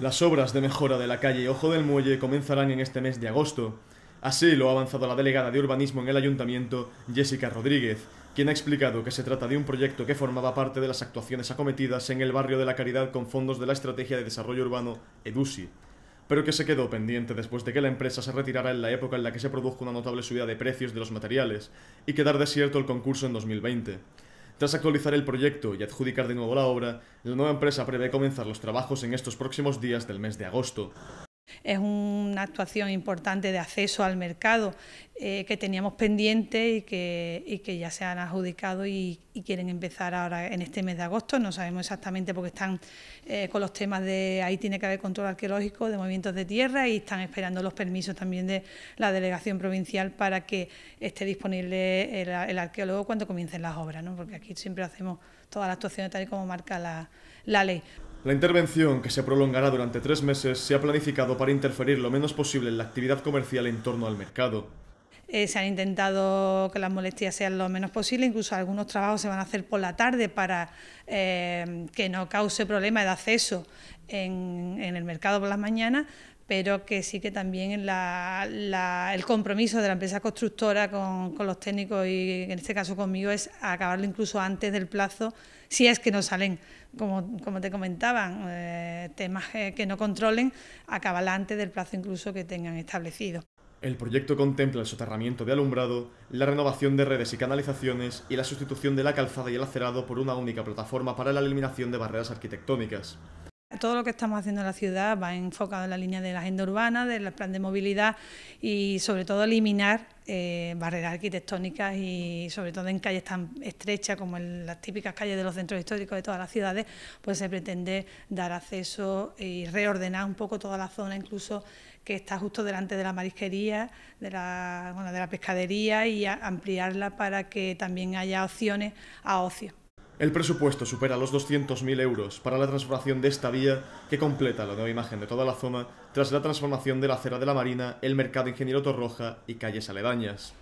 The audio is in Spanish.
Las obras de mejora de la calle Ojo del Muelle comenzarán en este mes de agosto. Así lo ha avanzado la delegada de urbanismo en el ayuntamiento, Jessica Rodríguez, quien ha explicado que se trata de un proyecto que formaba parte de las actuaciones acometidas en el barrio de la Caridad con fondos de la Estrategia de Desarrollo Urbano, EDUSI, pero que se quedó pendiente después de que la empresa se retirara en la época en la que se produjo una notable subida de precios de los materiales y quedar desierto el concurso en 2020. Tras actualizar el proyecto y adjudicar de nuevo la obra, la nueva empresa prevé comenzar los trabajos en estos próximos días del mes de agosto. Es una actuación importante de acceso al mercado eh, que teníamos pendiente y que, que, ya se han adjudicado y, quieren empezar ahora en este mes de agosto. No sabemos exactamente porque están eh, con los temas de ahí tiene que haber control arqueológico, de movimientos de tierra y están esperando los permisos también de la delegación provincial para que esté disponible el, arqueólogo cuando comiencen las obras, ¿no? porque aquí siempre hacemos todas las actuaciones tal y como marca la ley. La intervención, que se prolongará durante tres meses, se ha planificado para interferir lo menos posible en la actividad comercial en torno al mercado. Eh, se han intentado que las molestias sean lo menos posible, incluso algunos trabajos se van a hacer por la tarde para eh, que no cause problema de acceso en, en, el mercado por las mañanas, pero que sí que también el compromiso de la empresa constructora con, los técnicos y en este caso conmigo es acabarlo incluso antes del plazo, si es que no salen, como, como te comentaban, eh, temas que no controlen, acabarla antes del plazo incluso que tengan establecido. El proyecto contempla el soterramiento de alumbrado, la renovación de redes y canalizaciones y la sustitución de la calzada y el acerado por una única plataforma para la eliminación de barreras arquitectónicas todo lo que estamos haciendo en la ciudad va enfocado en la línea de la agenda urbana, del plan de movilidad y sobre todo eliminar eh, barreras arquitectónicas y sobre todo en calles tan estrechas como en las típicas calles de los centros históricos de todas las ciudades, pues se pretende dar acceso y reordenar un poco toda la zona, incluso que está justo delante de la marisquería, de la, de la pescadería y ampliarla para que también haya opciones a ocio. El presupuesto supera los 200.000 euros para la transformación de esta vía, que completa la nueva imagen de toda la zona tras la transformación de la acera de la Marina, el mercado Ingeniero Torroja y calles aledañas.